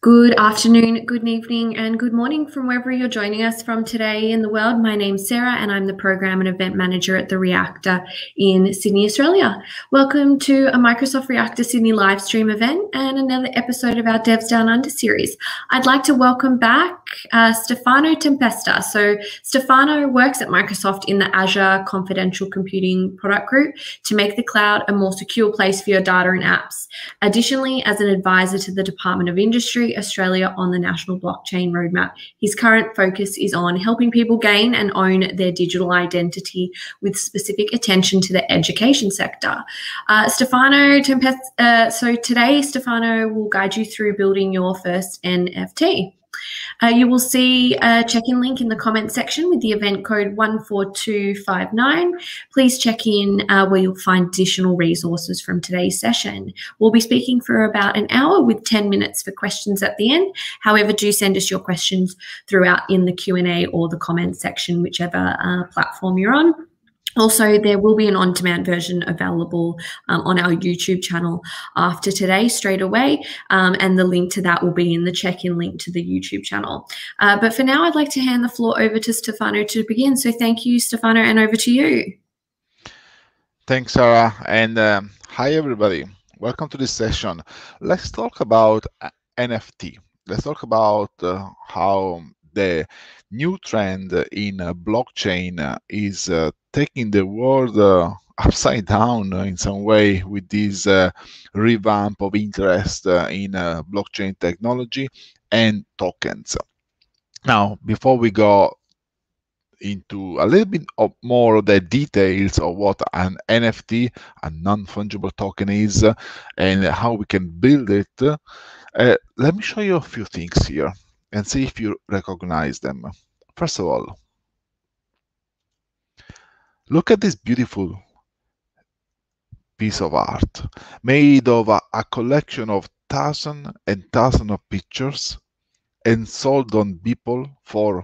Good afternoon, good evening, and good morning from wherever you're joining us from today in the world. My name's Sarah, and I'm the Program and Event Manager at the Reactor in Sydney, Australia. Welcome to a Microsoft Reactor Sydney live stream event and another episode of our Devs Down Under series. I'd like to welcome back uh, Stefano Tempesta. So, Stefano works at Microsoft in the Azure Confidential Computing Product Group to make the cloud a more secure place for your data and apps. Additionally, as an advisor to the Department of Industry, Australia on the National Blockchain Roadmap. His current focus is on helping people gain and own their digital identity with specific attention to the education sector. Uh, Stefano Tempest, uh, so today Stefano will guide you through building your first NFT. Uh, you will see a check-in link in the comment section with the event code 14259. Please check in uh, where you'll find additional resources from today's session. We'll be speaking for about an hour with 10 minutes for questions at the end. However, do send us your questions throughout in the Q&A or the comment section, whichever uh, platform you're on. Also, there will be an on demand version available um, on our YouTube channel after today, straight away. Um, and the link to that will be in the check in link to the YouTube channel. Uh, but for now, I'd like to hand the floor over to Stefano to begin. So thank you, Stefano, and over to you. Thanks, Sarah. And um, hi, everybody. Welcome to this session. Let's talk about uh, NFT. Let's talk about uh, how the new trend in uh, blockchain uh, is uh, taking the world upside down in some way with this revamp of interest in blockchain technology and tokens. Now, before we go into a little bit of more of the details of what an NFT, a non-fungible token is, and how we can build it, uh, let me show you a few things here and see if you recognize them. First of all, look at this beautiful piece of art made of a, a collection of thousands and thousands of pictures and sold on people for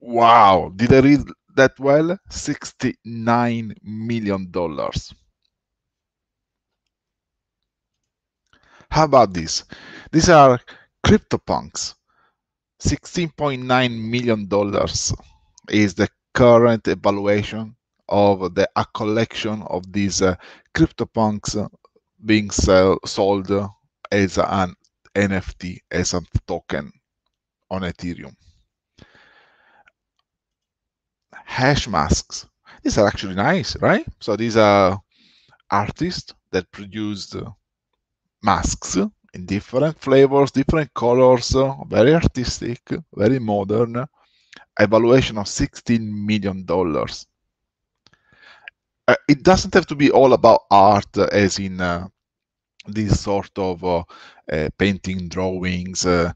wow did i read that well 69 million dollars how about this these are CryptoPunks $16.9 million is the current evaluation of the a collection of these uh, CryptoPunks uh, being sell, sold as an NFT, as a token on Ethereum. Hash masks. These are actually nice, right? So these are artists that produced masks in different flavors, different colors, very artistic, very modern, Evaluation of $16 million. Uh, it doesn't have to be all about art, uh, as in uh, sort of uh, uh painting, drawings, uh,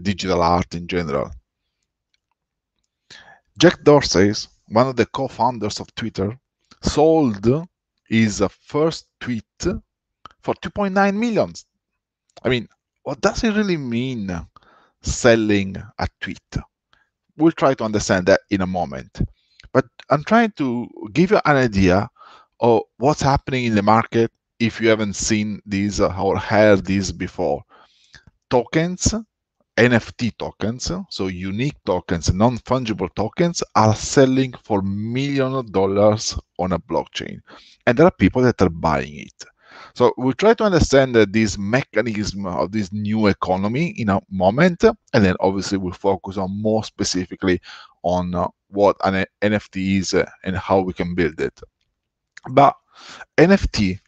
digital art in general. Jack Dorsey, one of the co-founders of Twitter, sold his first tweet for 2.9 millions. I mean, what does it really mean selling a tweet? We'll try to understand that in a moment. But I'm trying to give you an idea of what's happening in the market if you haven't seen these uh, or heard these before. Tokens, NFT tokens, so unique tokens, non fungible tokens, are selling for million dollars on a blockchain. And there are people that are buying it. So we try to understand this mechanism of this new economy in a moment, and then obviously we focus on more specifically on uh, what an NFT is uh, and how we can build it. But NFTs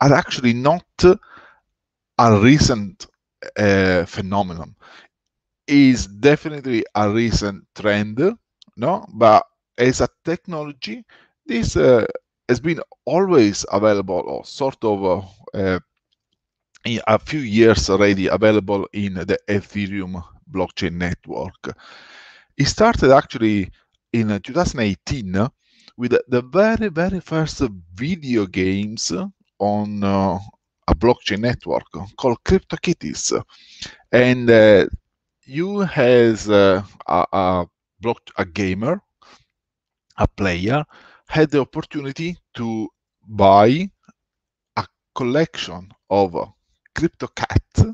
are actually not a recent uh, phenomenon. Is definitely a recent trend, no? But as a technology, this uh, has been always available or sort of uh, eh, a few years already available in the Ethereum blockchain network. It started actually in uh, 2018 with the very, very first video games on uh, a blockchain network called CryptoKitties. And uh, you has uh, a, a, block, a gamer, a player, had the opportunity to buy a collection of crypto cats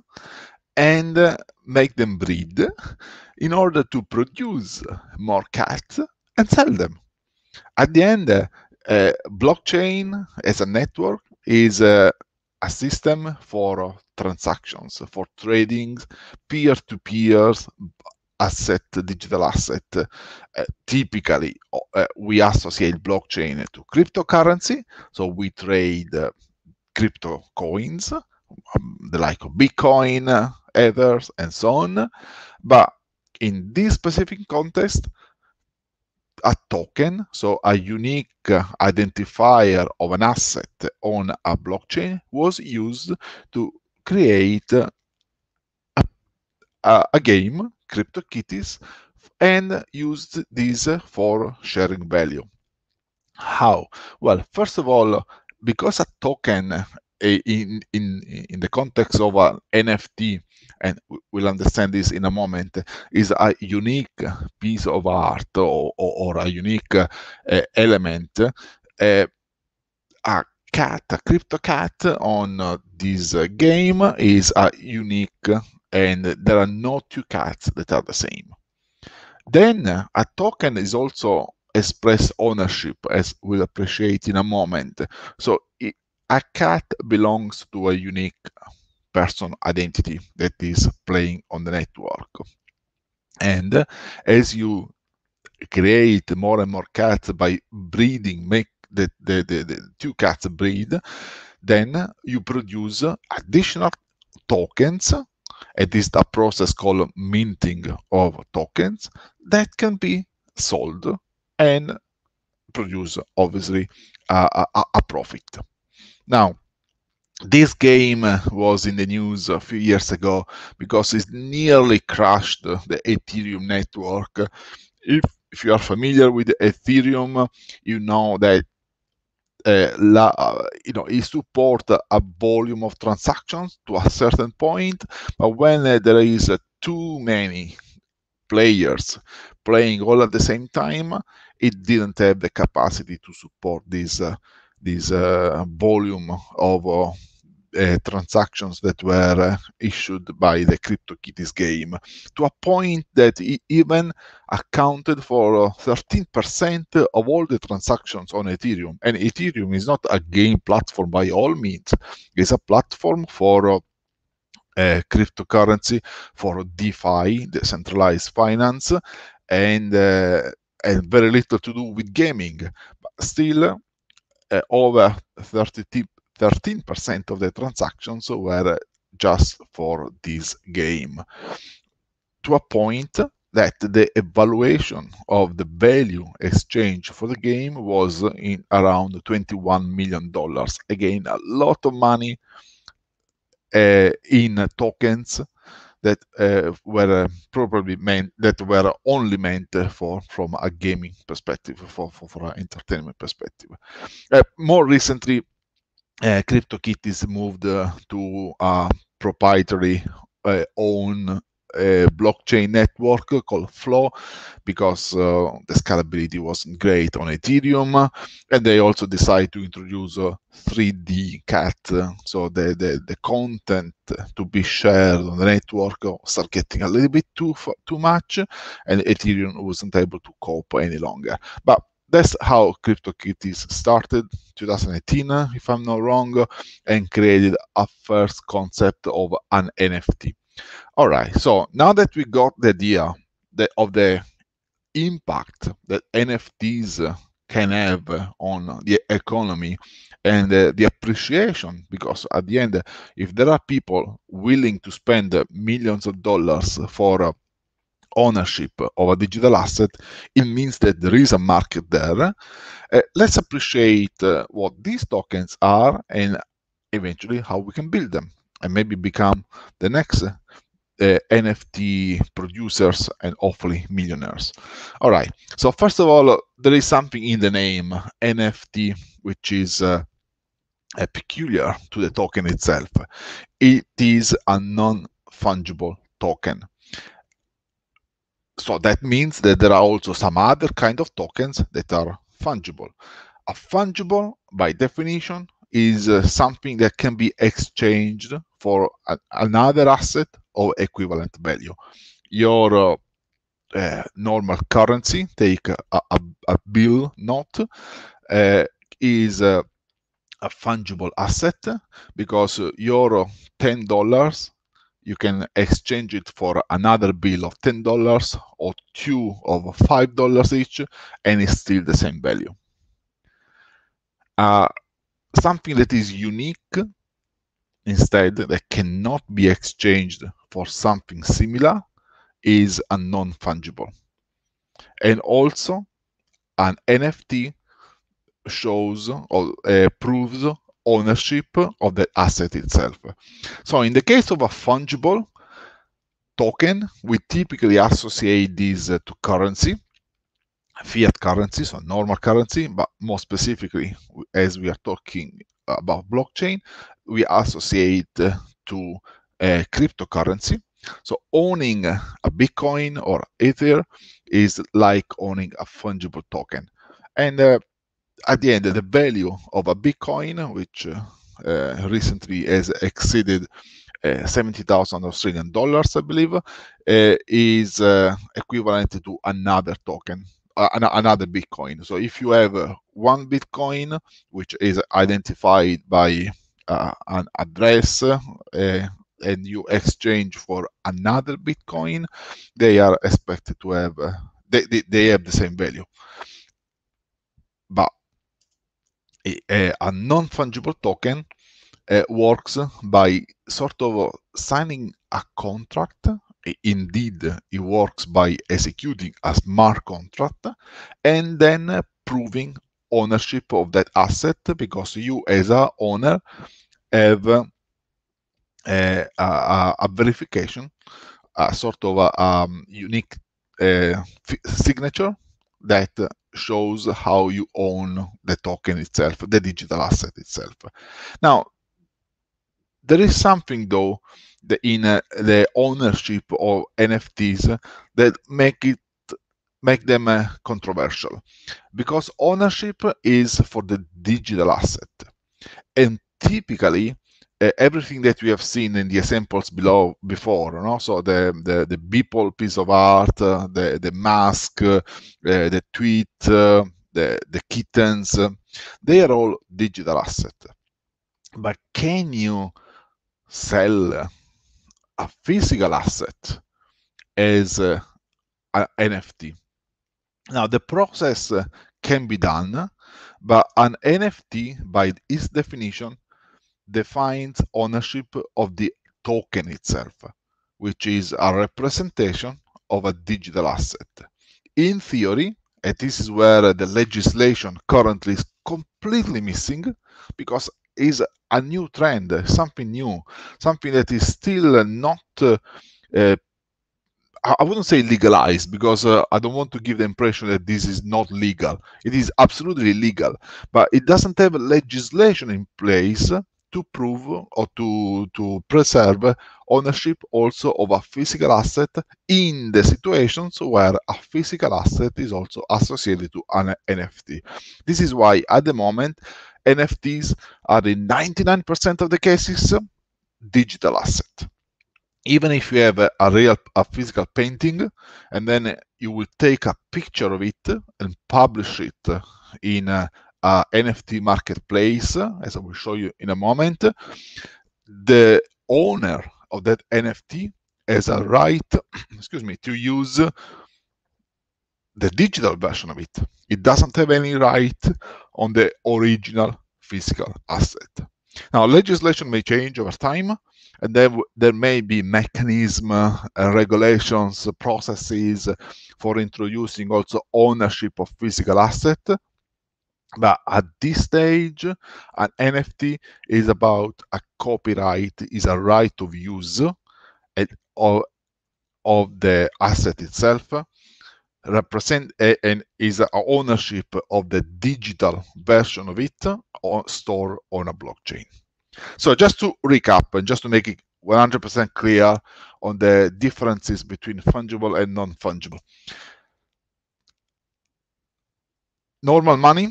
and make them breed in order to produce more cats and sell them. At the end, uh, blockchain as a network is uh, a system for transactions, for trading, peer to peer asset, digital asset. Uh, typically, uh, we associate blockchain to cryptocurrency, so we trade uh, crypto coins, um, the like of Bitcoin, ethers, and so on. But in this specific context, a token, so a unique identifier of an asset on a blockchain, was used to create a, a, a game CryptoKitties and used these for sharing value. How? Well, first of all, because a token in in in the context of an NFT, and we'll understand this in a moment, is a unique piece of art or, or, a unique uh, element. Uh, a cat, a crypto cat on uh, this game is a unique and there are no two cats that are the same. Then a token is also express ownership, as we'll appreciate in a moment. So it, a cat belongs to a unique person identity that is playing on the network. And as you create more and more cats by breeding, make the, the, the, the two cats breed, then you produce additional tokens it is a process called minting of tokens that can be sold and produce obviously a, a, a profit. Now, this game was in the news a few years ago because it nearly crashed the Ethereum network. If, if you are familiar with Ethereum, you know that Eh, la, eh, you know, it support a volume of transactions to a certain point, but when eh, there is too many players playing all at the same time, it didn't have the capacity to support this this volume of uh, transactions that were uh, issued by the CryptoKitties game to a point that it even accounted for 13% uh, of all the transactions on Ethereum. And Ethereum is not a game platform by all means, it's a platform for uh, eh, cryptocurrency for DeFi, decentralized finance, and uh, and very little to do with gaming. But still, uh, over 30 13% of the transactions were just for this game. To a point that the evaluation of the value exchange for the game was in around 21 million dollars. Again, a lot of money uh, in tokens that uh, were probably meant that were only meant for from a gaming perspective, for for, for an entertainment perspective. Uh, more recently, uh, CryptoKitties moved uh, to a proprietary uh, own uh, blockchain network called Flow because uh, the scalability wasn't great on Ethereum, and they also decided to introduce 3D uh, cat, so the, the the content to be shared on the network start getting a little bit too too much, and Ethereum wasn't able to cope any longer. But that's how CryptoKitties started, 2018, uh, if I'm not wrong, and created a first concept of an NFT. All right, so now that we got the idea of the impact that NFTs can have on the economy and uh, the appreciation because at the end if there are people willing to spend millions of dollars for uh, ownership of a digital asset, it means that there is a market there. Uh, let's appreciate uh, what these tokens are and eventually how we can build them and maybe become the next uh, uh NFT producers and hopefully millionaires. All right. So first of all, there is something in the name NFT, which is uh, peculiar to the token itself. It is a non-fungible token so that means that there are also some other kind of tokens that are fungible. A fungible, by definition, is uh, something that can be exchanged for a, another asset of equivalent value. Your uh, uh, normal currency, take a, a, a bill note, uh, is uh, a fungible asset because your uh, $10 you can exchange it for another bill of $10 or two of $5 each, and it's still the same value. Uh, something that is unique instead that cannot be exchanged for something similar is a non-fungible. And also an NFT shows or uh, proves ownership of the asset itself. So in the case of a fungible token, we typically associate this uh, to currency, fiat currency, so normal currency, but more specifically, as we are talking about blockchain, we associate uh, to a cryptocurrency. So owning a Bitcoin or Ether is like owning a fungible token. And uh, at the end, the value of a Bitcoin, which uh, recently has exceeded uh, 70,000 Australian dollars, I believe, uh, is uh, equivalent to another token, uh, another Bitcoin. So if you have uh, one Bitcoin, which is identified by an address, and you exchange for another Bitcoin, they are expected to have they, they, they have the same value. But a, a non-fungible token uh, works by sort of signing a contract. Indeed, it works by executing a smart contract and then proving ownership of that asset because you, as a owner, have eh, a, a, verification, a sort of a um, unique uh, signature that shows how you own the token itself, the digital asset itself. Now, there is something though the, in uh, the ownership of NFTs that make it make them uh, controversial because ownership is for the digital asset and typically everything that we have seen in the examples below before, no? so the, the, the people piece of art, uh, the, the mask, uh, the tweet, uh, the, the kittens, they are all digital asset. But can you sell a physical asset as an NFT? Now, the process can be done, but an NFT, by its definition, defines ownership of the token itself, which is a representation of a digital asset. In theory, and this is where the legislation currently is completely missing because is a new trend, something new, something that is still not uh, uh I wouldn't say legalized because uh, I don't want to give the impression that this is not legal. It is absolutely legal, but it doesn't have legislation in place to prove or to, to preserve ownership also of a physical asset in the situations where a physical asset is also associated to an NFT. This is why at the moment NFTs are in 99% of the cases digital asset. Even if you have a, a real a physical painting and then you will take a picture of it and publish it in a, uh, NFT marketplace, as I will show you in a moment, the owner of that NFT has a right, excuse me, to use the digital version of it. It doesn't have any right on the original physical asset. Now, legislation may change over time, and there, there may be mechanisms, uh, regulations, processes for introducing also ownership of physical asset but at this stage, an NFT is about a copyright, is a right of use and, of, of the asset itself, represent a, and is a ownership of the digital version of it or store on a blockchain. So just to recap and just to make it 100% clear on the differences between fungible and non-fungible. Normal money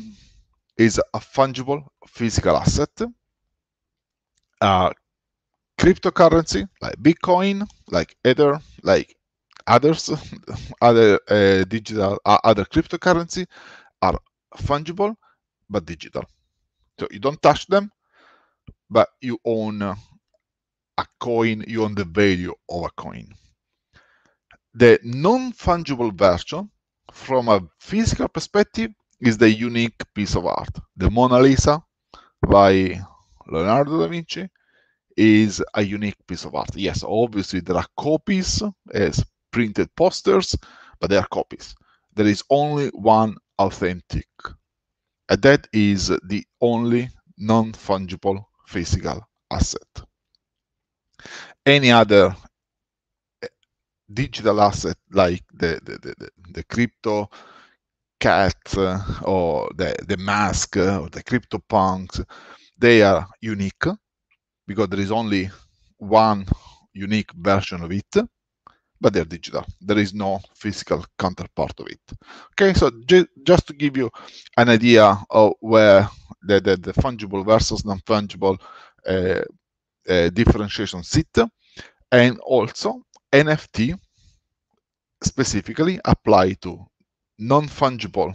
is a fungible physical asset. Uh, cryptocurrency like Bitcoin, like Ether, like others, other uh, digital, uh, other cryptocurrency are fungible but digital. So you don't touch them, but you own a coin, you own the value of a coin. The non fungible version, from a physical perspective, is the unique piece of art. The Mona Lisa by Leonardo da Vinci is a unique piece of art. Yes, obviously there are copies as printed posters, but they are copies. There is only one authentic, and that is the only non-fungible physical asset. Any other eh, digital asset like the, the, the, the crypto, cat uh, or the, the mask uh, or the crypto punks, they are unique because there is only one unique version of it, but they're digital. There is no physical counterpart of it. Okay, so ju just to give you an idea of where the, the, the fungible versus non-fungible uh, uh, differentiation sit, and also NFT specifically apply to non-fungible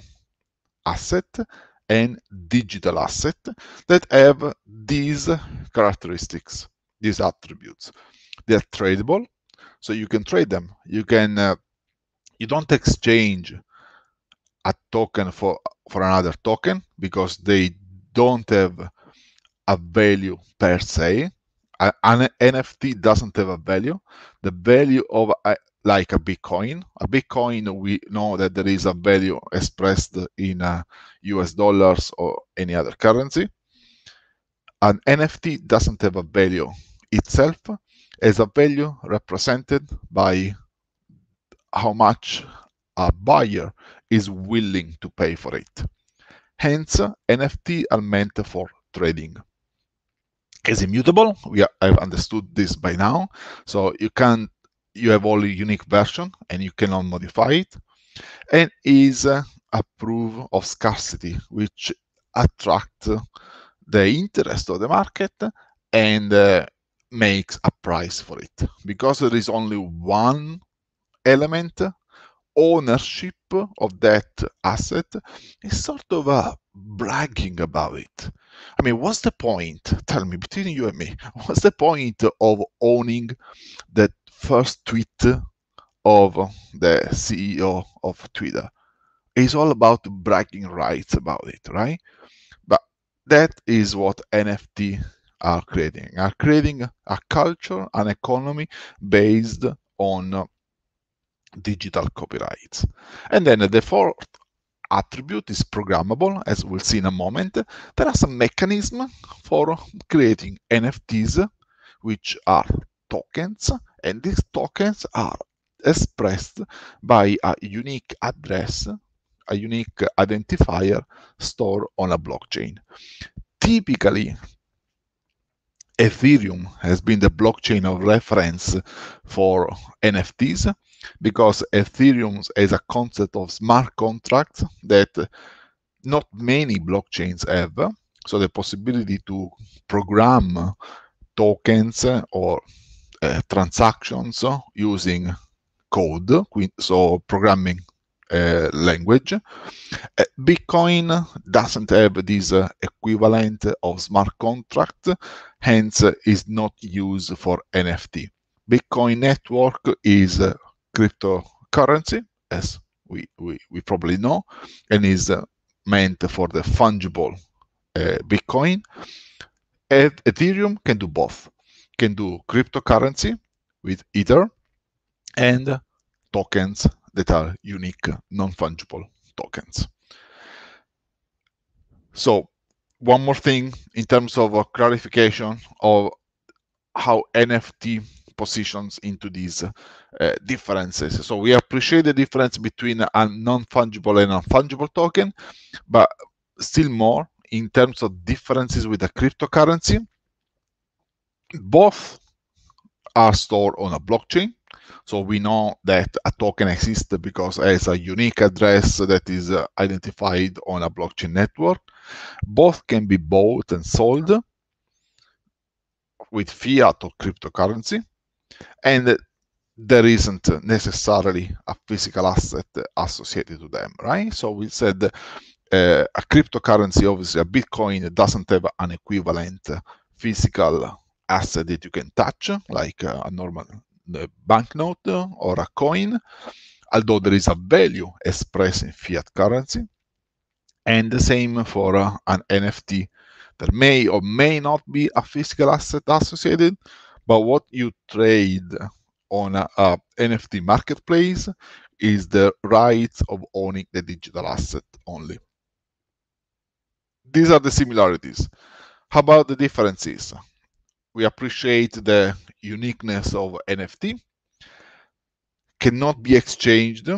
asset and digital asset that have these characteristics, these attributes. They are tradable, so you can trade them. You can uh, you don't exchange a token for for another token because they don't have a value per se an NFT doesn't have a value. The value of a, like a Bitcoin, a Bitcoin, we know that there is a value expressed in uh, US dollars or any other currency. An NFT doesn't have a value itself, as a value represented by how much a buyer is willing to pay for it. Hence, NFT are meant for trading is immutable. We are, I've understood this by now. So you can you have only unique version and you cannot modify it. And is uh, proof of scarcity, which attract the interest of the market and uh, makes a price for it. Because there is only one element ownership of that asset is sort of a uh, bragging about it. I mean, what's the point? Tell me, between you and me, what's the point of owning that first tweet of the CEO of Twitter? It's all about bragging rights about it, right? But that is what NFT are creating. Are creating a culture, an economy based on digital copyrights. And then the fourth attribute is programmable, as we'll see in a moment. There are some mechanisms for creating NFTs, which are tokens, and these tokens are expressed by a unique address, a unique identifier stored on a blockchain. Typically, Ethereum has been the blockchain of reference for NFTs, because Ethereum is a concept of smart contracts that not many blockchains have. So the possibility to program tokens or uh, transactions using code, so programming uh, language. Uh, Bitcoin doesn't have this uh, equivalent of smart contract, hence is not used for NFT. Bitcoin network is cryptocurrency, as we, we, we probably know, and is uh, meant for the fungible uh, Bitcoin. And Ethereum can do both, can do cryptocurrency with Ether and tokens that are unique, non-fungible tokens. So one more thing in terms of a uh, clarification of how NFT positions into these uh, differences. So we appreciate the difference between a non-fungible and a fungible token, but still more in terms of differences with a cryptocurrency. Both are stored on a blockchain. So we know that a token exists because it has a unique address that is uh, identified on a blockchain network. Both can be bought and sold with fiat or cryptocurrency and there isn't necessarily a physical asset associated to them, right? So we said uh, a cryptocurrency, obviously a Bitcoin, doesn't have an equivalent physical asset that you can touch, like a normal uh, banknote or a coin, although there is a value expressed in fiat currency. And the same for uh, an NFT. There may or may not be a physical asset associated, but what you trade on a, a NFT marketplace is the rights of owning the digital asset only. These are the similarities. How about the differences? We appreciate the uniqueness of NFT, cannot be exchanged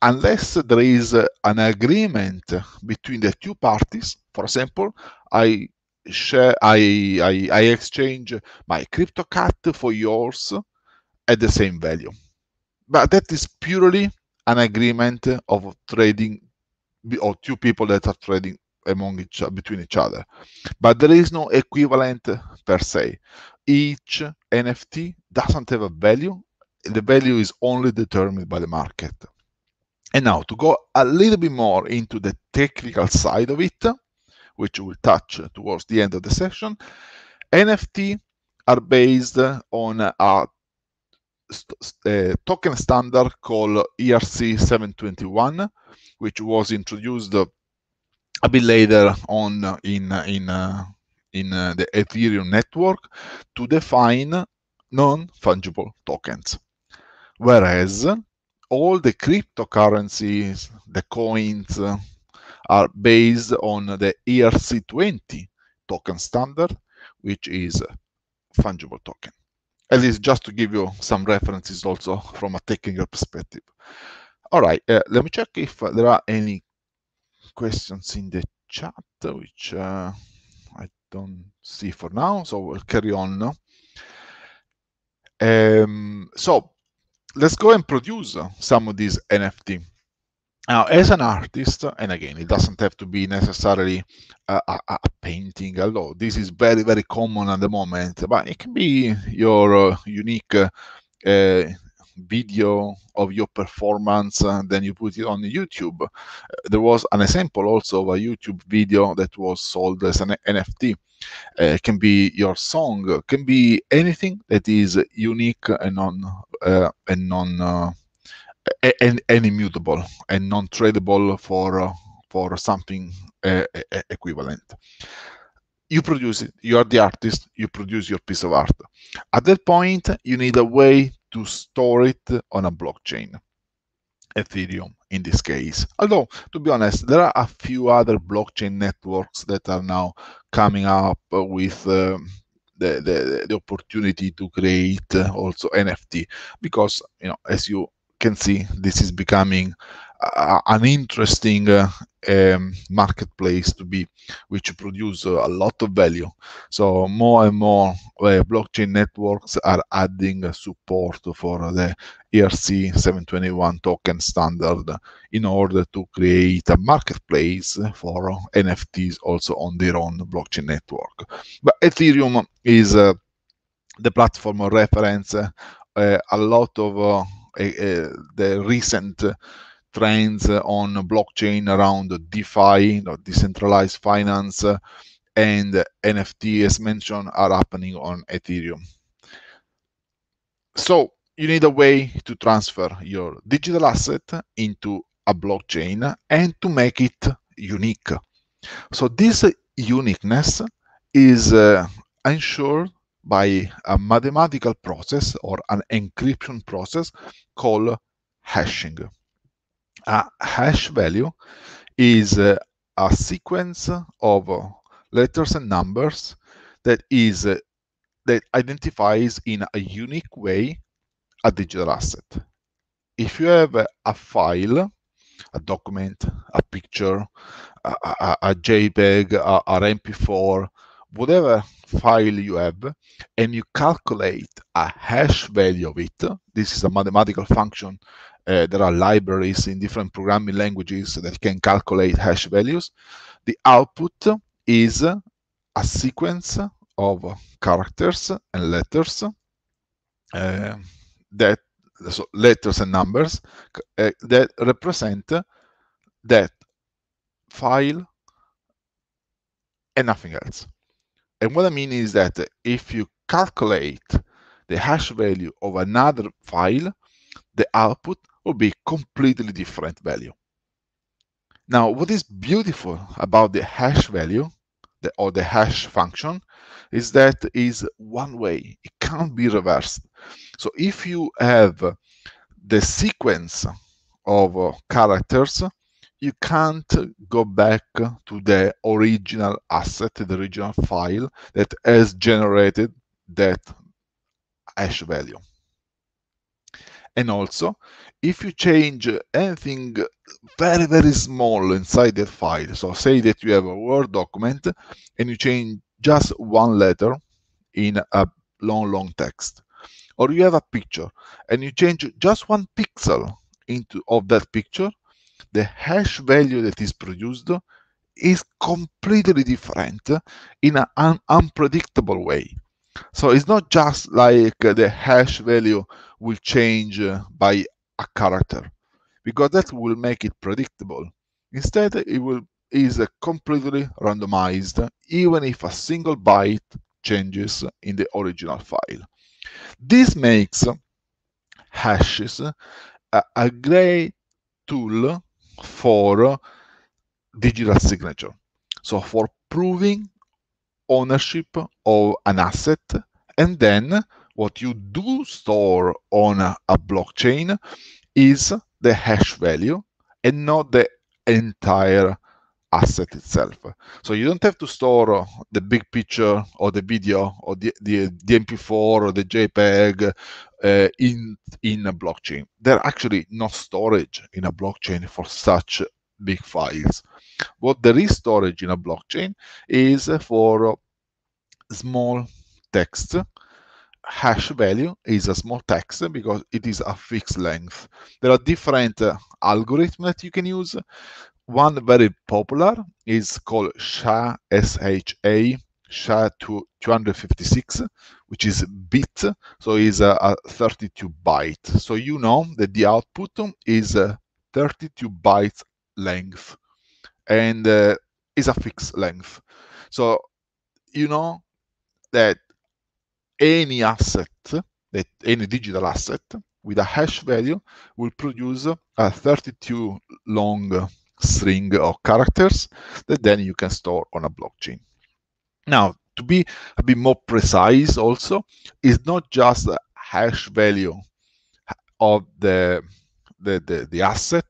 unless there is an agreement between the two parties. For example, I share, I, I, I exchange my crypto CryptoCat for yours at the same value. But that is purely an agreement of trading or two people that are trading among each between each other but there is no equivalent per se each nft doesn't have a value the value is only determined by the market and now to go a little bit more into the technical side of it which we'll touch towards the end of the session, NFT are based on a, eh, token standard called ERC 721, which was introduced a bit later on in in uh, in uh, the Ethereum network to define non-fungible tokens, whereas all the cryptocurrencies, the coins, are based on the ERC20 token standard, which is fungible token. At least just to give you some references also from a technical perspective. All right, uh, let me check if there are any questions in the chat, which uh, I don't see for now, so we'll carry on. Um, so let's go and produce some of these NFT now, as an artist, and again, it doesn't have to be necessarily a, a, a, painting, although this is very, very common at the moment, but it can be your uh, unique uh, video of your performance, and uh, then you put it on YouTube. There was an example also of a YouTube video that was sold as an NFT. Uh, can be your song, It can be anything that is unique and non uh, and non uh, and, and immutable and non-tradable for uh, for something uh, equivalent you produce it you are the artist you produce your piece of art at that point you need a way to store it on a blockchain ethereum in this case although to be honest there are a few other blockchain networks that are now coming up with um, the, the, the opportunity to create uh, also nft because you know as you can see, this is becoming uh, an interesting uh, um, marketplace to be, which produce uh, a lot of value. So more and more uh, blockchain networks are adding support for the ERC 721 token standard in order to create a marketplace for NFTs also on their own blockchain network. But Ethereum is uh, the platform of reference. Uh, a lot of Eh, eh, the recent trends on blockchain around DeFi, you know, decentralized finance, and NFT, as mentioned, are happening on Ethereum. So you need a way to transfer your digital asset into a blockchain and to make it unique. So this uniqueness is uh, ensured by a mathematical process or an encryption process called hashing. A hash value is uh, a sequence of uh, letters and numbers that is uh, that identifies in a unique way a digital asset. If you have a file, a document, a picture, a, a, a JPEG, a, MP4, whatever file you have and you calculate a hash value of it. This is a mathematical function. Uh, there are libraries in different programming languages that can calculate hash values. The output is a sequence of characters and letters uh, that so letters and numbers uh, that represent that file and nothing else. And what I mean is that if you calculate the hash value of another file, the output will be completely different value. Now, what is beautiful about the hash value the, or the hash function is that is one way. It can't be reversed. So if you have the sequence of uh, characters you can't go back to the original asset, the original file that has generated that hash value. And also, if you change anything very, very small inside that file, so say that you have a Word document and you change just one letter in a long, long text, or you have a picture and you change just one pixel into of that picture, the hash value that is produced is completely different in an un unpredictable way. So it's not just like the hash value will change by a character, because that will make it predictable. Instead, it will is completely randomized, even if a single byte changes in the original file. This makes hashes a, a great tool for uh, digital signature. So for proving ownership of an asset, and then what you do store on a, a blockchain is the hash value and not the entire asset itself. So you don't have to store the big picture or the video or the, the, the MP4 or the JPEG uh, in, in a blockchain. They're actually not storage in a blockchain for such big files. What there is storage in a blockchain is for small text hash value is a small text because it is a fixed length. There are different uh, algorithms that you can use. One very popular is called SHA, SHA, SHA 256, which is bit, so is a, a 32 byte. So you know that the output is a uh, 32 byte length and uh, is a fixed length. So you know that any asset, that any digital asset with a hash value will produce a 32 long string of characters that then you can store on a blockchain. Now, to be a bit more precise also, it's not just the hash value of the the, the, the, asset,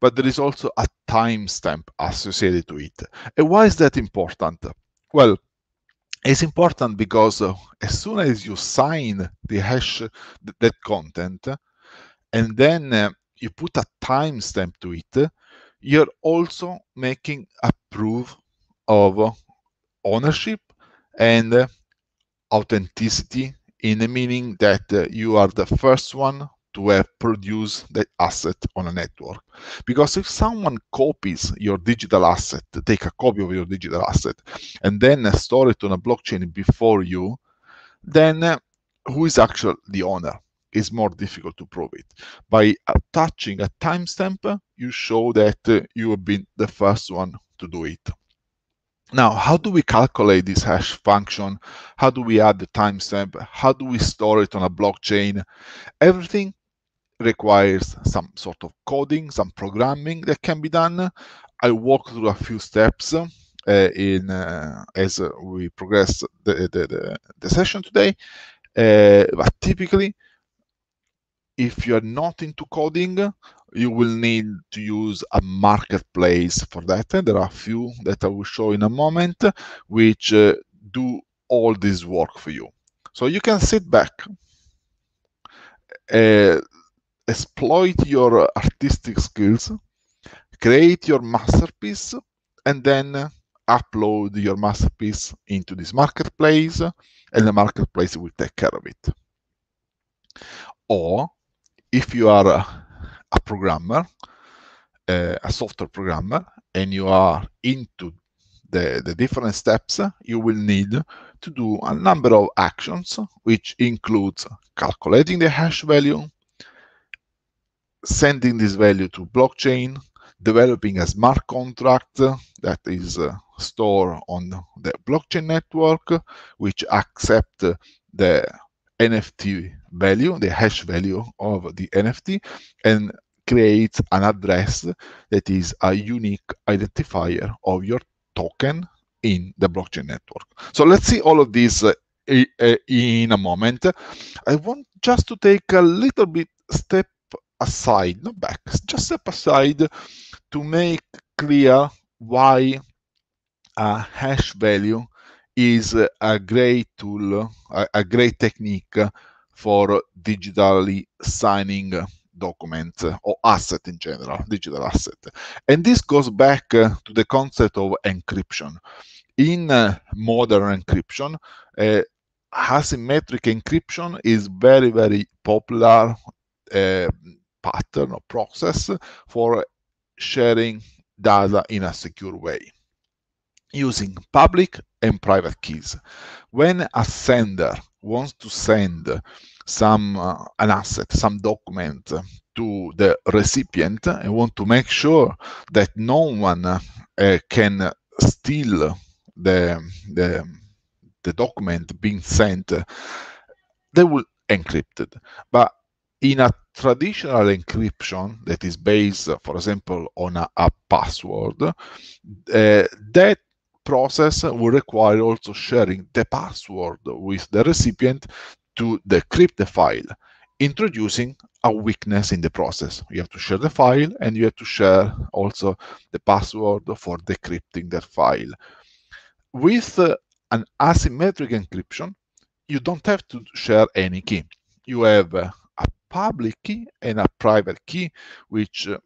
but there is also a timestamp associated to it. And why is that important? Well, it's important because uh, as soon as you sign the hash, that content, and then uh, you put a timestamp to it, you're also making a proof of ownership and authenticity in the meaning that you are the first one to have produced the asset on a network. Because if someone copies your digital asset, take a copy of your digital asset, and then store it on a blockchain before you, then uh, who is actually the owner? is more difficult to prove it. By attaching a timestamp, you show that uh, you have been the first one to do it. Now, how do we calculate this hash function? How do we add the timestamp? How do we store it on a blockchain? Everything requires some sort of coding, some programming that can be done. I walk through a few steps uh, in uh, as uh, we progress the, the, the, the, session today, uh, but typically if you're not into coding, you will need to use a marketplace for that. There are a few that I will show in a moment, which uh, do all this work for you. So you can sit back, uh, exploit your artistic skills, create your masterpiece, and then uh, upload your masterpiece into this marketplace, and the marketplace will take care of it. Or if you are a, a programmer, uh, a software programmer, and you are into the, the different steps, you will need to do a number of actions, which includes calculating the hash value, sending this value to blockchain, developing a smart contract that is uh, stored on the blockchain network, which accept the NFT value, the hash value of the NFT, and creates an address that is a unique identifier of your token in the blockchain network. So let's see all of these uh, uh, in a moment. I want just to take a little bit step aside, not back, just step aside to make clear why a hash value is a great tool, a, great technique for digitally signing documents or asset in general, digital asset. And this goes back uh, to the concept of encryption. In uh, modern encryption, uh, asymmetric encryption is very, very popular uh, pattern or process for sharing data in a secure way using public and private keys. When a sender wants to send some uh, an asset, some document to the recipient and want to make sure that no one uh, can steal the, the, the document being sent, they will encrypt it. But in a traditional encryption that is based, for example, on a, a password, uh, that process will require also sharing the password with the recipient to decrypt the file, introducing a weakness in the process. You have to share the file and you have to share also the password for decrypting that file. With uh, an asymmetric encryption, you don't have to share any key. You have uh, a public key and a private key, which uh,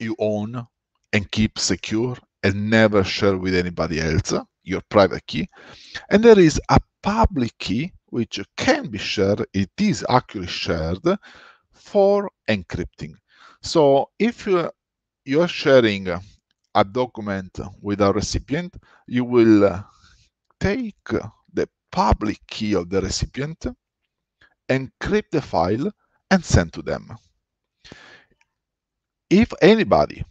you own and keep secure and never share with anybody else, uh, your private key. And there is a public key which can be shared, it is actually shared for encrypting. So if you, you're sharing a document with a recipient, you will take the public key of the recipient, encrypt the file, and send to them. If anybody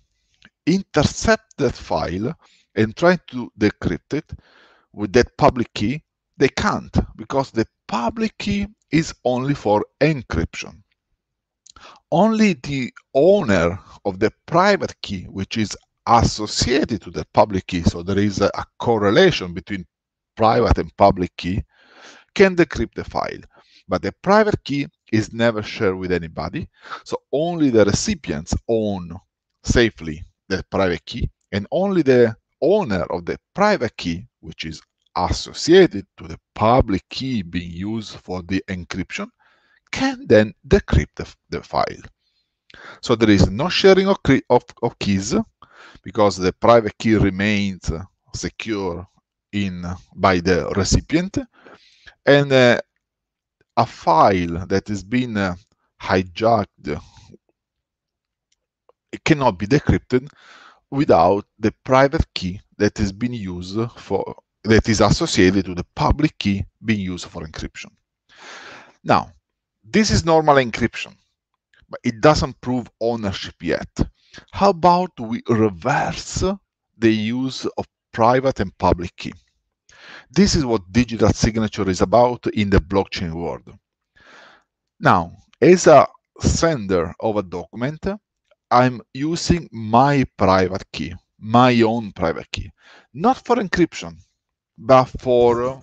intercept that file and try to decrypt it with that public key, they can't because the public key is only for encryption. Only the owner of the private key, which is associated to the public key, so there is a, a correlation between private and public key, can decrypt the file. But the private key is never shared with anybody, so only the recipients own safely the private key, and only the owner of the private key, which is associated to the public key being used for the encryption can then decrypt the, the file. So there is no sharing of, of, of keys because the private key remains secure in by the recipient and uh, a file that has been uh, hijacked it cannot be decrypted without the private key that has been used for that is associated to the public key being used for encryption. Now, this is normal encryption, but it doesn't prove ownership yet. How about we reverse the use of private and public key? This is what digital signature is about in the blockchain world. Now, as a sender of a document, I'm using my private key, my own private key, not for encryption, buffer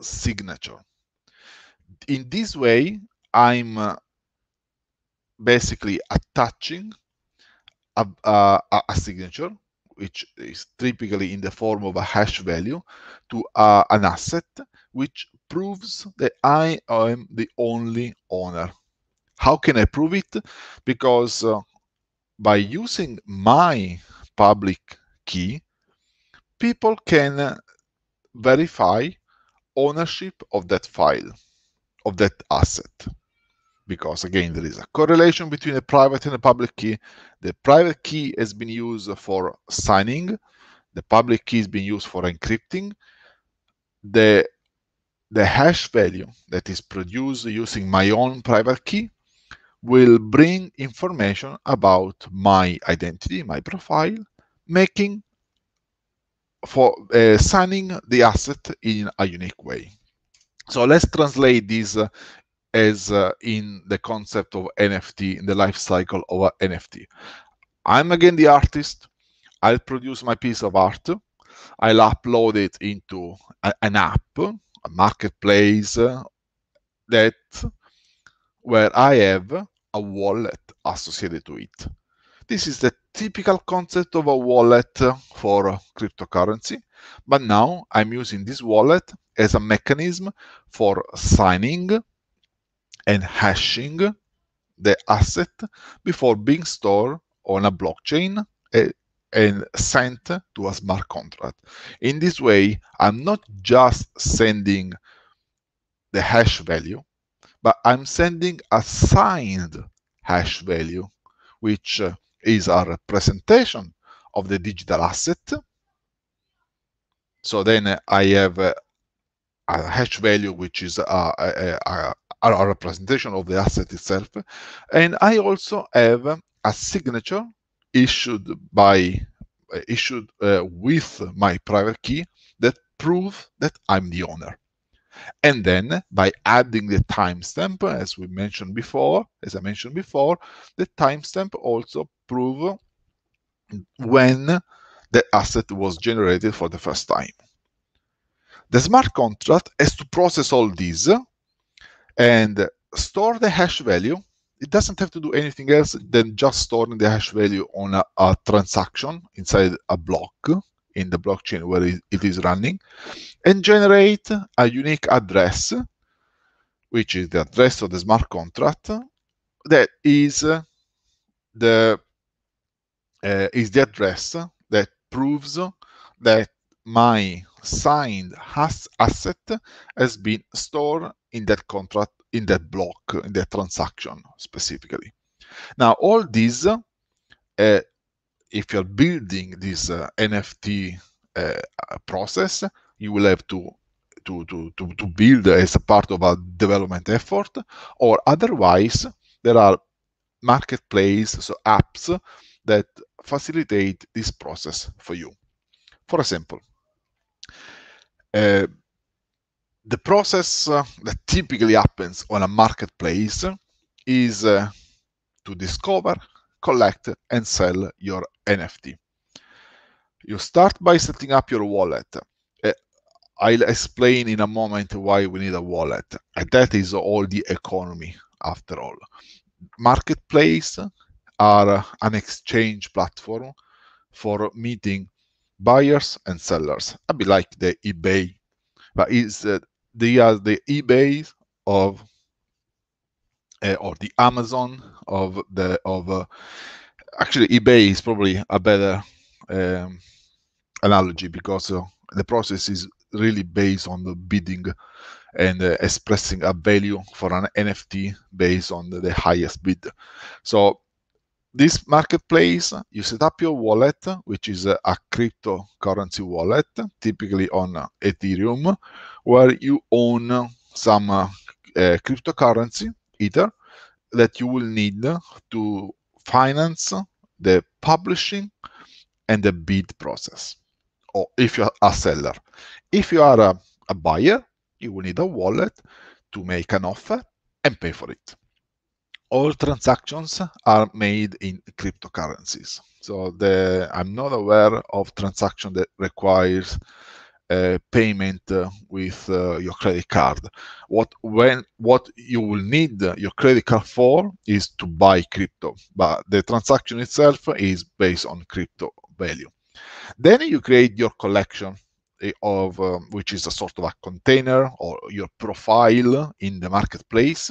signature. In this way, I'm uh, basically attaching a, a, a, signature, which is typically in the form of a hash value, to uh, an asset, which proves that I am the only owner. How can I prove it? Because uh, by using my public key, people can verify ownership of that file, of that asset. Because again, there is a correlation between a private and a public key. The private key has been used for signing. The public key has been used for encrypting. The, the hash value that is produced using my own private key will bring information about my identity, my profile, making for uh, eh, signing the asset in a unique way. So let's translate this uh, as uh, in the concept of NFT, in the life cycle of an NFT. I'm again the artist. I'll produce my piece of art. I'll upload it into a, an app, a marketplace that where I have a wallet associated to it. This is the typical concept of a wallet for cryptocurrency. But now I'm using this wallet as a mechanism for signing and hashing the asset before being stored on a blockchain eh, and sent to a smart contract. In this way, I'm not just sending the hash value, but I'm sending a signed hash value, which uh, is a representation of the digital asset. So then I have a, a hash value, which is a, a, a, representation of the asset itself. And I also have a signature issued by issued uh, with my private key that proves that I'm the owner. And then by adding the timestamp, as we mentioned before, as I mentioned before, the timestamp also prove when the asset was generated for the first time. The smart contract has to process all these and store the hash value. It doesn't have to do anything else than just storing the hash value on a, a transaction inside a block in the blockchain where it is running and generate a unique address, which is the address of the smart contract that is the uh, is the mm. address that proves that my signed has asset has been stored in that contract, in that block, in that transaction specifically. Now, all these, uh, if you're building this uh, eh, NFT process, you will have to to, to, to, to build as a part of a development effort, or otherwise, there are marketplace, so apps that facilitate this process for you. For example, uh, the process uh, that typically happens on a marketplace is uh, to discover, collect, and sell your NFT. You start by setting up your wallet. Uh, I'll explain in a moment why we need a wallet. And that is all the economy, after all. Marketplace are an exchange platform for meeting buyers and sellers. A bit like the eBay, but is uh, they are the eBay of uh, or the Amazon of the of uh, actually eBay is probably a better um, analogy because uh, the process is really based on the bidding and uh, expressing a value for an NFT based on the, the highest bid. So this marketplace, you set up your wallet, which is a, a cryptocurrency wallet, typically on Ethereum, where you own some uh, uh, cryptocurrency, Ether, that you will need to finance the publishing and the bid process, or if you're a seller. If you are a, a buyer, you will need a wallet to make an offer and pay for it all transactions are made in cryptocurrencies. So the, I'm not aware of transaction that requires payment uh, with uh, your credit card. What when what you will need your credit card for is to buy crypto, but the transaction itself is based on crypto value. Then you create your collection eh, of um, which is a sort of a container or your profile in the marketplace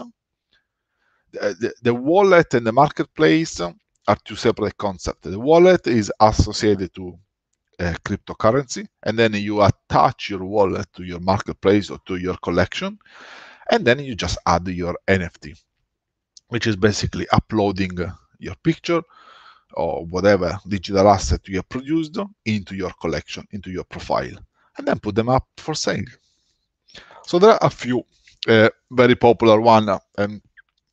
uh, the, the wallet and the marketplace are two separate concepts. The wallet is associated to a uh, cryptocurrency, and then you attach your wallet to your marketplace or to your collection, and then you just add your NFT, which is basically uploading your picture or whatever digital asset you have produced into your collection, into your profile, and then put them up for sale. So there are a few uh, very popular one, uh, and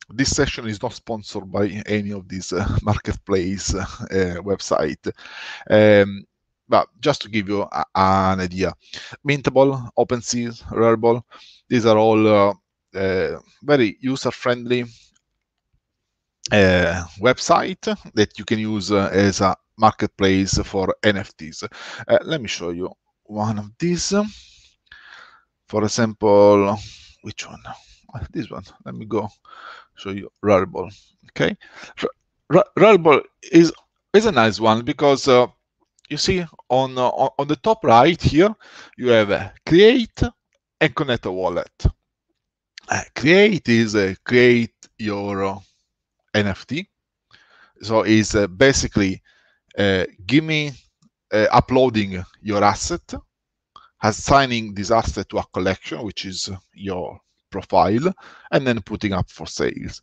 this session is not sponsored by any of these uh, marketplace uh, uh, website. Um, but just to give you a, an idea, Mintable, OpenSea, Rareball, these are all very user-friendly uh, website that you can use uh, as a marketplace for NFTs. Uh, let me show you one of these. For example, which one? This one. Let me go show you Rarible. Okay, R is is a nice one because uh, you see on uh, on the top right here you have create and connect a wallet. create is create your uh, NFT, so it's uh, basically uh, give me uploading your asset, assigning this asset to a collection, which is your profile and then putting up for sales.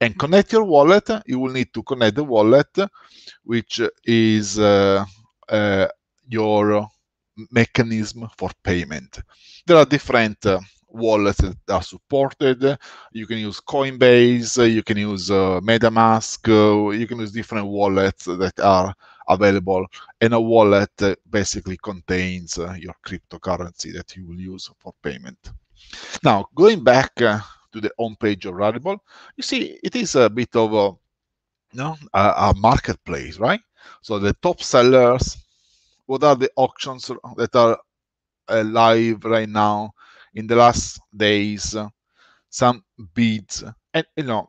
And connect your wallet, you will need to connect the wallet, which is uh, uh, your mechanism for payment. There are different uh, wallets that are supported. You can use Coinbase, you can use uh, MetaMask, uh, you can use different wallets that are available and a wallet basically contains uh, your cryptocurrency that you will use for payment. Now, going back uh, to the home page of Rarible, you see it is a bit of a, you know, a, a marketplace, right? So the top sellers, what are the auctions that are live right now in the last days, some bids, and you know,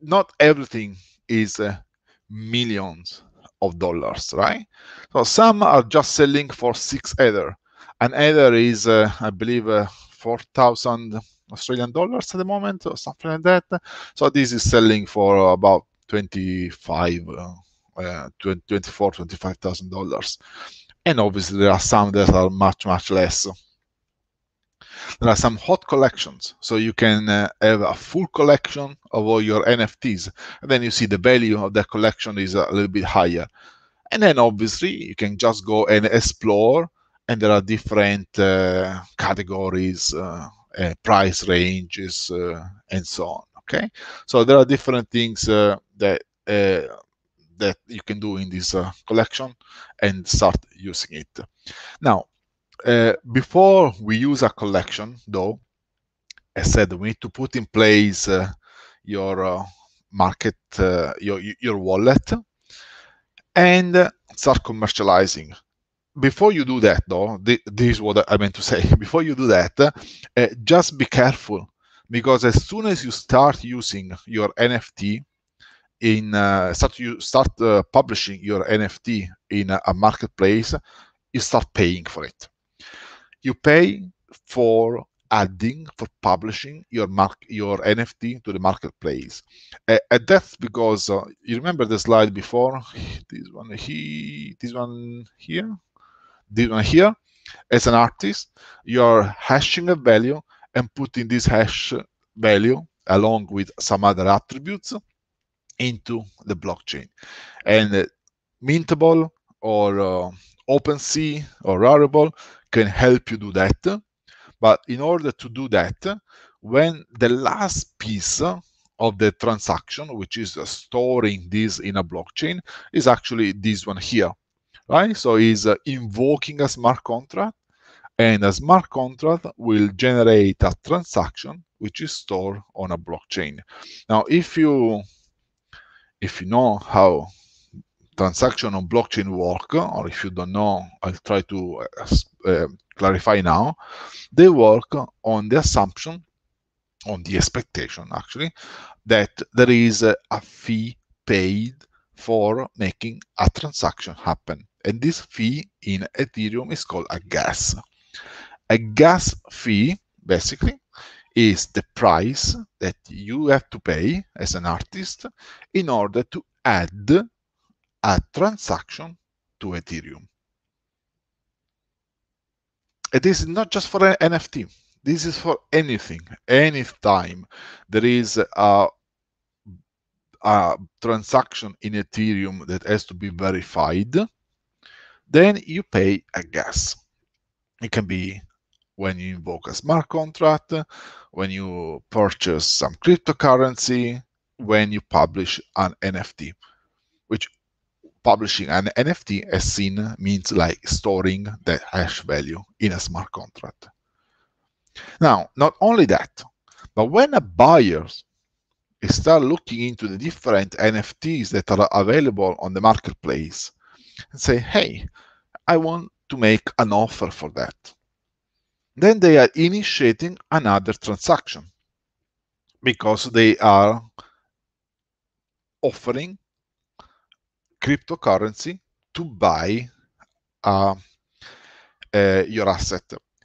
not everything is uh, millions of dollars, right? So some are just selling for six ether. An ether is, uh, I believe, uh, 4,000 Australian dollars at the moment or something like that. So this is selling for about 25, uh, uh 20, 24, 25,000 dollars. And obviously there are some that are much, much less. There are some hot collections, so you can uh, have a full collection of all your NFTs. And then you see the value of that collection is a little bit higher. And then obviously you can just go and explore and there are different uh, categories, uh, price ranges, uh, and so on. Okay, so there are different things that that you can do in this collection and start using it. Now, before we use a collection, though, I said we need to put in place your market uh, your your wallet and start commercializing before you do that, though, this is what I meant to say. Before you do that, uh, just be careful because as soon as you start using your NFT in uh, start you start uh, publishing your NFT in a, marketplace, you start paying for it. You pay for adding for publishing your mark your NFT to the marketplace, uh, and that's because uh, you remember the slide before. This one here, this one here here, as an artist, you are hashing a value and putting this hash value along with some other attributes into the blockchain. And uh, Mintable or uh, OpenSea or Rarible can help you do that. But in order to do that, when the last piece of the transaction, which is storing this in a blockchain, is actually this one here right? So it's uh, invoking a smart contract and a smart contract will generate a transaction which is stored on a blockchain. Now, if you if you know how transaction on blockchain work, or if you don't know, I'll try to uh, uh clarify now. They work on the assumption, on the expectation actually, that there is a fee paid for making a transaction happen. And this fee in Ethereum is called a gas. A gas fee, basically, is the price that you have to pay as an artist in order to add a transaction to Ethereum. And this is not just for an NFT. This is for anything, any time there is a, a transaction in Ethereum that has to be verified then you pay a gas. It can be when you invoke a smart contract, when you purchase some cryptocurrency, when you publish an NFT, which publishing an NFT as seen means like storing the hash value in a smart contract. Now, not only that, but when a buyer start looking into the different NFTs that are available on the marketplace, and say, hey, I want to make an offer for that. Then they are initiating another transaction because they are offering cryptocurrency to buy uh, uh, your asset.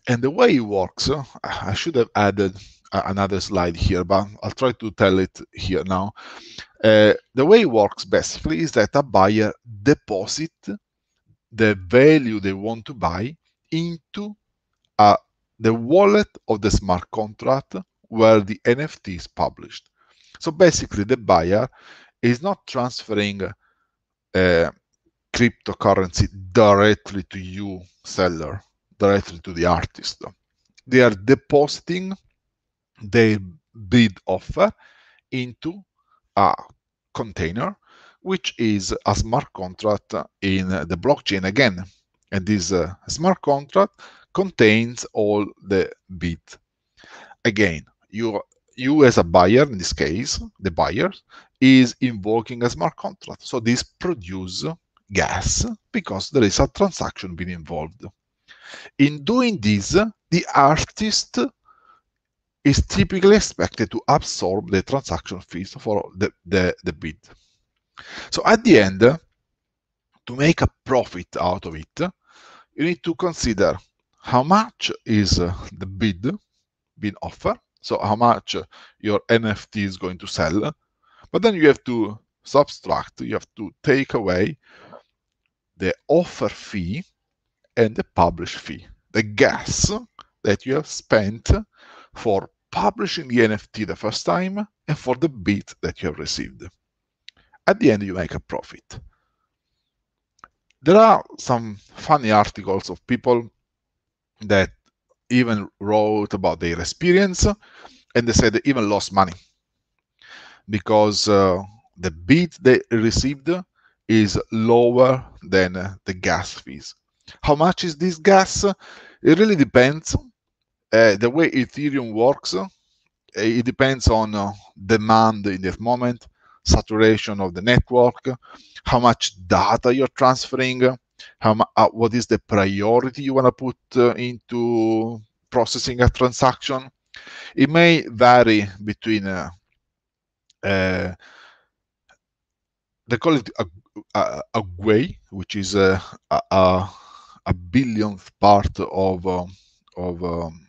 And the way it works, uh, I should have added uh, another slide here, but I'll try to tell it here now. Eh, the way it works basically is that a buyer deposit the value they want to buy into uh, the wallet of the smart contract where the NFT is published. So basically, the buyer is not transferring uh, cryptocurrency directly to you, seller, directly to the artist. They are depositing their bid offer into a container, which is a smart contract in the blockchain again. And this uh, smart contract contains all the bit. Again, you you as a buyer, in this case, the buyer, is invoking a smart contract. So this produce gas because there is a transaction being involved. In doing this, the artist is typically expected to absorb the transaction fees for the, the, the bid. So at the end, to make a profit out of it, you need to consider how much is uh, the bid being offered, so how much your NFT is going to sell, but then you have to subtract, you have to take away the offer fee and the publish fee, the gas that you have spent for publishing the NFT the first time and for the bit that you have received. At the end, you make a profit. There are some funny articles of people that even wrote about their experience and they said they even lost money because uh, the bid they received is lower than the gas fees. How much is this gas? It really depends uh, the way Ethereum works, uh, it depends on uh, demand in that moment, saturation of the network, how much data you're transferring, how uh, what is the priority you want to put uh, into processing a transaction. It may vary between uh, uh, they call it a, a, a way, which is uh, a, a, a billionth part of um, of um,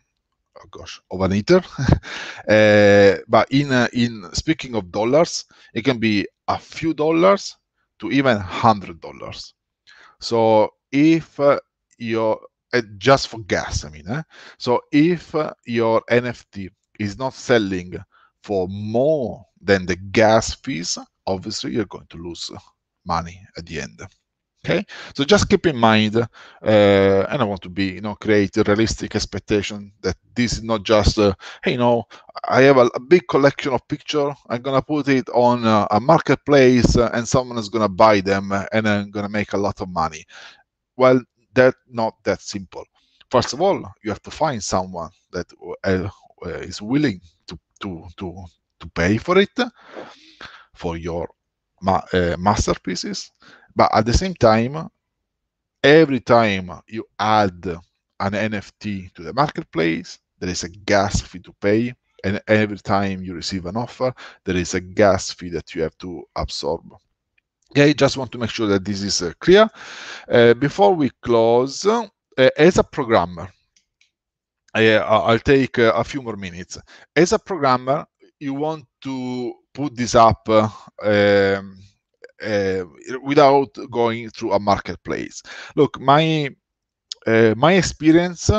gosh, of an ether, eh, but in uh, in speaking of dollars, it can be a few dollars to even hundred dollars. So if uh, your eh, just for gas, I mean, eh? so if uh, your NFT is not selling for more than the gas fees, obviously you're going to lose money at the end okay so just keep in mind uh, and i want to be you know create a realistic expectation that this is not just uh, hey you know i have a, a, big collection of picture i'm gonna put it on uh, a marketplace uh, and someone is gonna buy them uh, and i'm gonna make a lot of money well that's not that simple first of all you have to find someone that uh, is willing to to to to pay for it for your ma masterpieces but at the same time, every time you add an NFT to the marketplace, there is a gas fee to pay. And every time you receive an offer, there is a gas fee that you have to absorb. Okay, just want to make sure that this is uh, clear. Uh, before we close, uh, as a programmer, uh, I, will take uh, a few more minutes. As a programmer, you want to put this up uh, um, uh, without going through a marketplace. Look, my uh, my experience,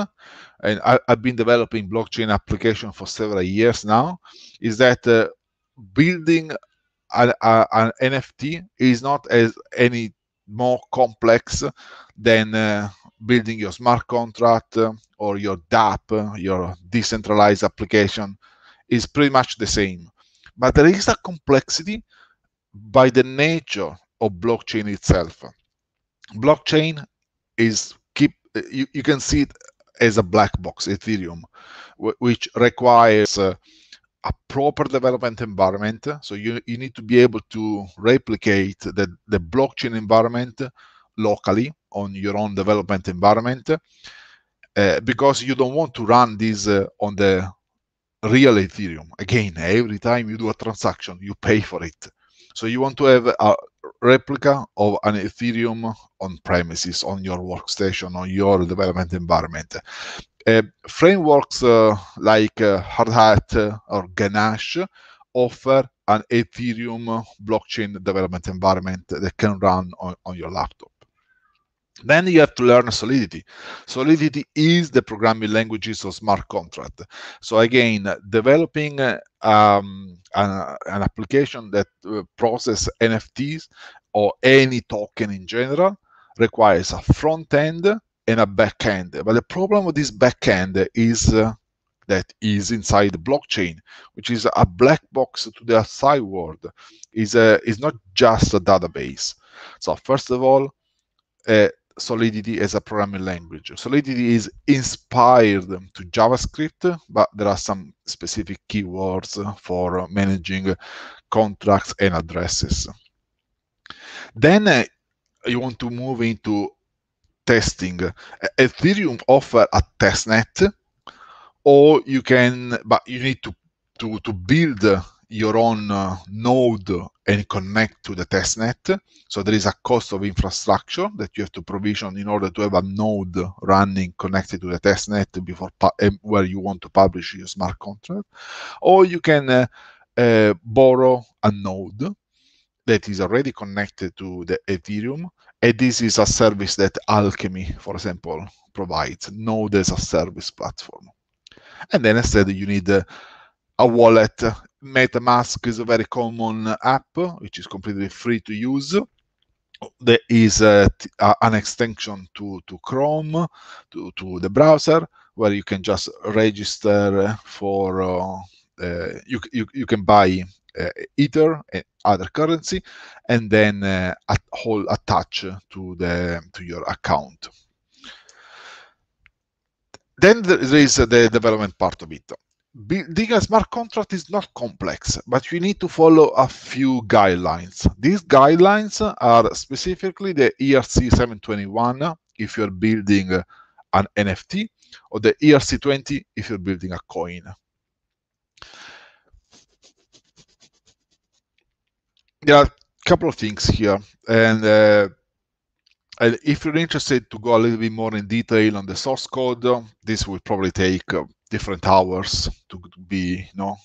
and I, have been developing blockchain application for several years now, is that uh, building an, an, NFT is not as any more complex than uh, building your smart contract uh, or your DApp, uh, your decentralized application, is pretty much the same. But there is a complexity by the nature of blockchain itself. Blockchain is keep you, you can see it as a black box Ethereum, which requires uh, a proper development environment. So you, you need to be able to replicate the, the blockchain environment locally on your own development environment uh, because you don't want to run this uh, on the real Ethereum. Again, every time you do a transaction, you pay for it. So you want to have a replica of an Ethereum on premises, on your workstation, on your development environment. Uh, frameworks uh, like uh, uh, or Ganache offer an Ethereum blockchain development environment that can run on, on your laptop. Then you have to learn Solidity. Solidity is the programming languages of smart contract. So again, developing um, an, an, application that uh, process NFTs or any token in general requires a front end and a back end. But the problem with this back end is uh, that is inside the blockchain, which is a black box to the outside world. is uh, is not just a database. So first of all. Uh, Solidity as a programming language. Solidity is inspired to JavaScript, but there are some specific keywords for managing contracts and addresses. Then uh, you want to move into testing. Ethereum offer a testnet, or you can, but you need to to, to build your own uh, node and connect to the testnet. So there is a cost of infrastructure that you have to provision in order to have a node running connected to the testnet before um, where you want to publish your smart contract. Or you can uh, uh, borrow a node that is already connected to the Ethereum. And this is a service that Alchemy, for example, provides, node as a service platform. And then I said you need uh, a wallet. MetaMask is a very common app, which is completely free to use. There is a, uh, a, an extension to, to Chrome, to, to the browser, where you can just register for, uh, uh, you, you, you can buy uh, Ether and other currency, and then uh, attach to, the, to your account. Then there is the development part of it building a smart contract is not complex, but you need to follow a few guidelines. These guidelines are specifically the ERC 721 if you're building an NFT or the ERC 20 if you're building a coin. There are a couple of things here and uh, and if you're interested to go a little bit more in detail on the source code, this will probably take uh, different hours to be, you know,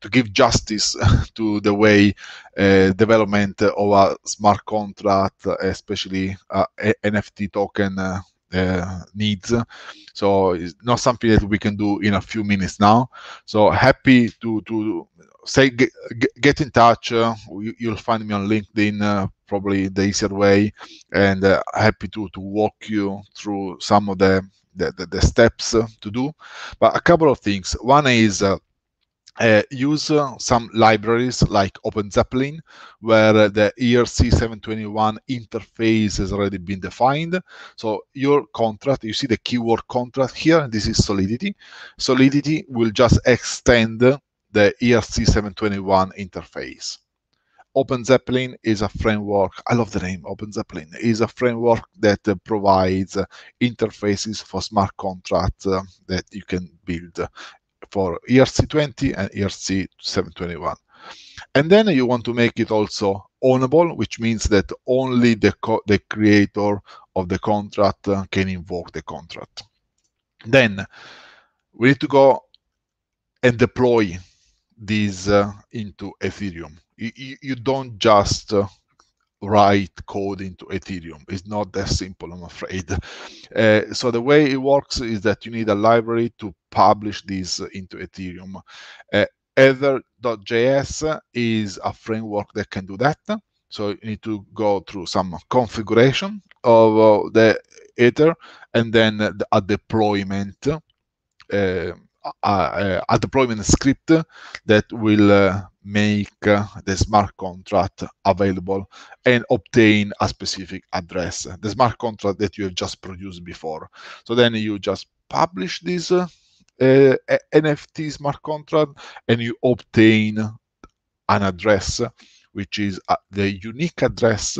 to give justice to the way uh, development of a smart contract, especially uh, NFT token, uh, uh, needs. So it's not something that we can do in a few minutes now. So happy to to say get, get in touch. Uh, you, will find me on LinkedIn, uh, probably the easier way, and uh, happy to to walk you through some of the the, the, the steps to do. But a couple of things. One is uh, uh use uh, some libraries like OpenZeppelin, where the ERC721 interface has already been defined. So your contract, you see the keyword contract here, this is Solidity. Solidity will just extend the ERC721 interface. Open Zeppelin is a framework. I love the name Open Zeppelin is a framework that uh, provides uh, interfaces for smart contracts uh, that you can build for ERC20 and ERC721. And then you want to make it also ownable, which means that only the, the creator of the contract uh, can invoke the contract. Then we need to go and deploy these uh, into Ethereum. You, you don't just uh, write code into Ethereum. It's not that simple, I'm afraid. Uh, so the way it works is that you need a library to publish these uh, into Ethereum. Uh, Ether.js is a framework that can do that. So you need to go through some configuration of uh, the Ether and then a deployment uh, uh, a deployment script that will uh, make uh, the smart contract available and obtain a specific address, the smart contract that you have just produced before. So then you just publish this uh, uh, NFT smart contract and you obtain an address, which is uh, the unique address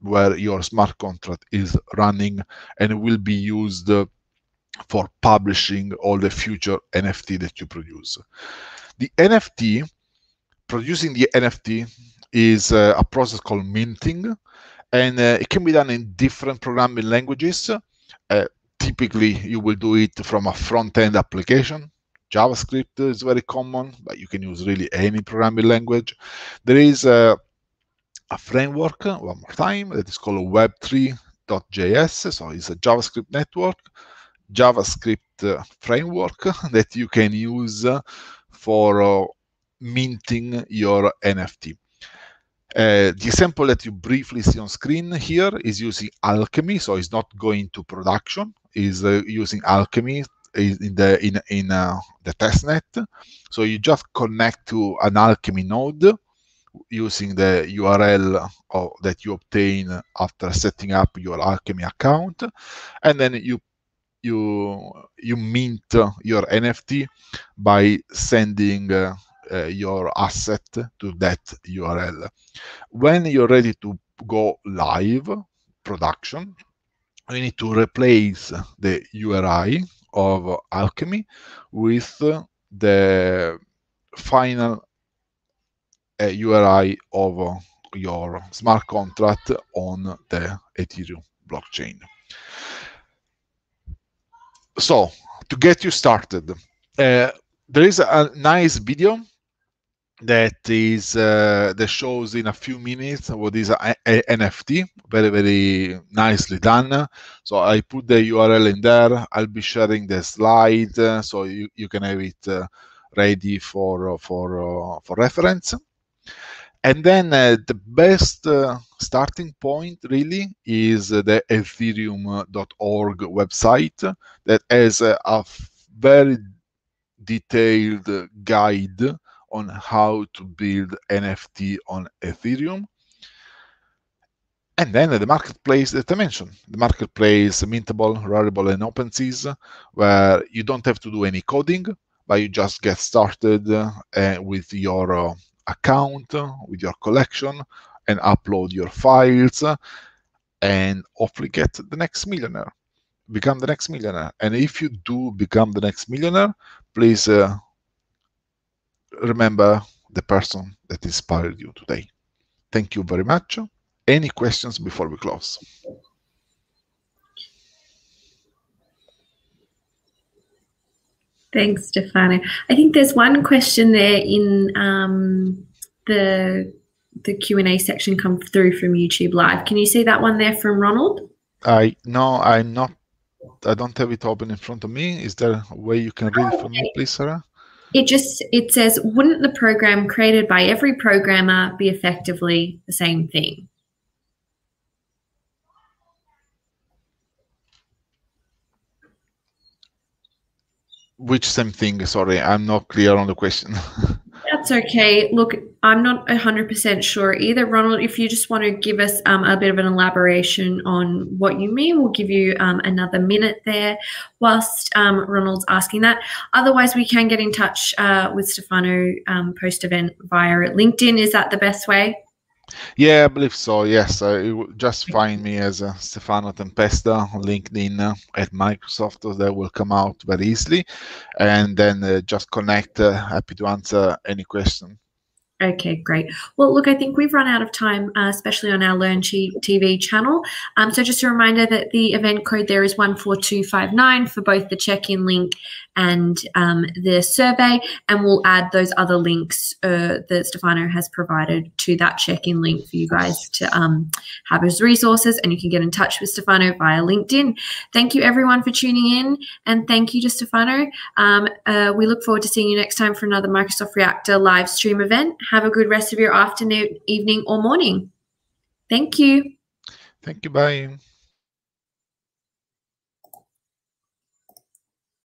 where your smart contract is running and will be used for publishing all the future NFT that you produce. The NFT, producing the NFT is uh, a process called minting, and uh, it can be done in different programming languages. Uh, typically, you will do it from a front-end application. JavaScript is very common, but you can use really any programming language. There is a, uh, a framework, uh, one more time, that is called Web3.js. So it's a JavaScript network JavaScript uh, framework that you can use uh, for uh, minting your NFT. Uh, the example that you briefly see on screen here is using Alchemy, so it's not going to production. Is uh, using Alchemy in the in in uh, the testnet. So you just connect to an Alchemy node using the URL of, that you obtain after setting up your Alchemy account, and then you you you mint your NFT by sending uh, uh, your asset to that URL. When you're ready to go live production, you need to replace the URI of Alchemy with the final uh, URI of your smart contract on the Ethereum blockchain so to get you started, uh, there is a nice video that is uh, that shows in a few minutes what is a, a NFT. Very very nicely done. So I put the URL in there. I'll be sharing the slide uh, so you, you can have it uh, ready for uh, for uh, for reference. And then uh, the best uh, starting point really is uh, the ethereum.org website that has a very detailed guide on how to build NFT on Ethereum. And then the marketplace that I mentioned, the marketplace Mintable, Rarible, and OpenSeas, where you don't have to do any coding, but you just get started uh, with your uh, account with your collection and upload your files and hopefully get the next millionaire become the next millionaire and if you do become the next millionaire please uh, remember the person that inspired you today thank you very much any questions before we close Thanks, Stefano. I think there's one question there in um, the the Q and A section come through from YouTube Live. Can you see that one there from Ronald? I no, I'm not. I don't have it open in front of me. Is there a way you can read it for me, please, Sarah? It just it says, wouldn't the program created by every programmer be effectively the same thing? which same thing? Sorry, I'm not clear on the question. That's okay. Look, I'm not 100% sure either. Ronald, if you just want to give us um, a bit of an elaboration on what you mean, we'll give you um, another minute there whilst um, Ronald's asking that. Otherwise, we can get in touch uh, with Stefano um, post event via LinkedIn. Is that the best way? Yeah, I believe so. Yes, uh, just mm-hmm. find me as uh, Stefano Tempesta on LinkedIn uh, at Microsoft. That will come out very easily, and then uh, just connect. Uh, happy to answer any question. Okay, great. Well, look, I think we've run out of time, uh, especially on our Learn TV channel. Um, so just a reminder that the event code there is one four two five nine for both the check-in link and um, the survey, and we'll add those other links uh, that Stefano has provided to that check-in link for you guys to um, have as resources, and you can get in touch with Stefano via LinkedIn. Thank you everyone for tuning in, and thank you to Stefano. Um, uh, we look forward to seeing you next time for another Microsoft Reactor live stream event. Have a good rest of your afternoon, evening, or morning. Thank you. Thank you. Bye.